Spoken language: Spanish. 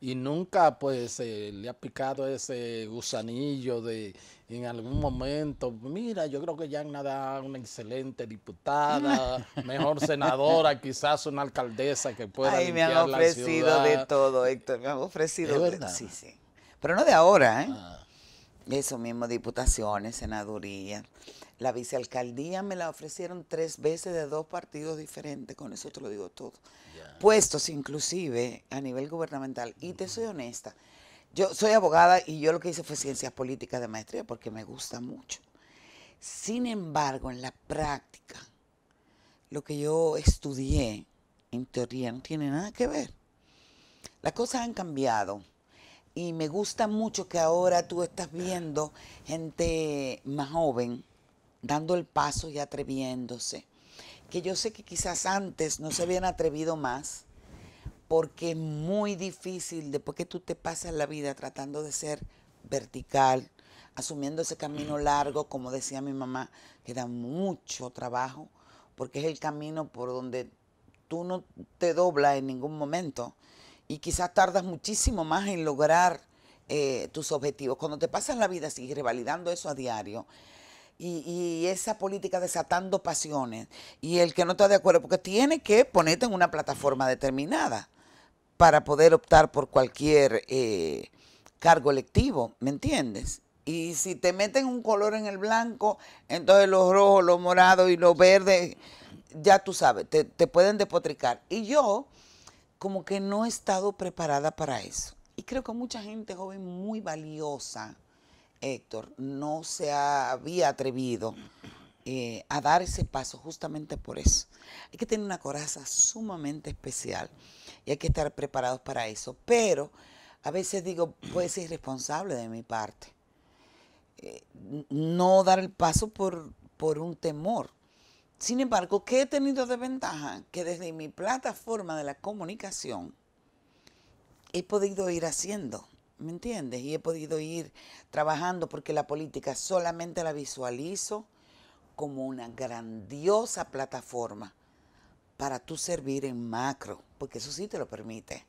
y nunca pues eh, le ha picado ese gusanillo de en algún momento, mira, yo creo que ya nada, una excelente diputada, mejor senadora, quizás una alcaldesa que pueda Ay, me han ofrecido de todo, Héctor, me han ofrecido. de sí, sí. Pero no de ahora, ¿eh? Ah. Eso mismo, diputaciones, senaduría. La vicealcaldía me la ofrecieron tres veces de dos partidos diferentes, con eso te lo digo todo. Puestos inclusive a nivel gubernamental. Y te soy honesta, yo soy abogada y yo lo que hice fue ciencias políticas de maestría porque me gusta mucho. Sin embargo, en la práctica, lo que yo estudié, en teoría, no tiene nada que ver. Las cosas han cambiado y me gusta mucho que ahora tú estás viendo gente más joven dando el paso y atreviéndose. Que yo sé que quizás antes no se habían atrevido más, porque es muy difícil después que tú te pasas la vida tratando de ser vertical, asumiendo ese camino largo, como decía mi mamá, que da mucho trabajo, porque es el camino por donde tú no te doblas en ningún momento y quizás tardas muchísimo más en lograr eh, tus objetivos. Cuando te pasas la vida así, revalidando eso a diario, y, esa política desatando pasiones, y el que no está de acuerdo, porque tiene que ponerte en una plataforma determinada para poder optar por cualquier eh, cargo electivo, ¿me entiendes? Y si te meten un color en el blanco, entonces los rojos, los morados y los verdes, ya tú sabes, te, te pueden despotricar. Y yo, como que no he estado preparada para eso. Y creo que mucha gente joven muy valiosa, Héctor, no se había atrevido eh, a dar ese paso justamente por eso. Hay que tener una coraza sumamente especial y hay que estar preparados para eso. Pero a veces digo, puede ser irresponsable de mi parte. Eh, no dar el paso por, por un temor. Sin embargo, ¿qué he tenido de ventaja? Que desde mi plataforma de la comunicación he podido ir haciendo, ¿me entiendes? Y he podido ir trabajando porque la política solamente la visualizo como una grandiosa plataforma para tú servir en macro, porque eso sí te lo permite.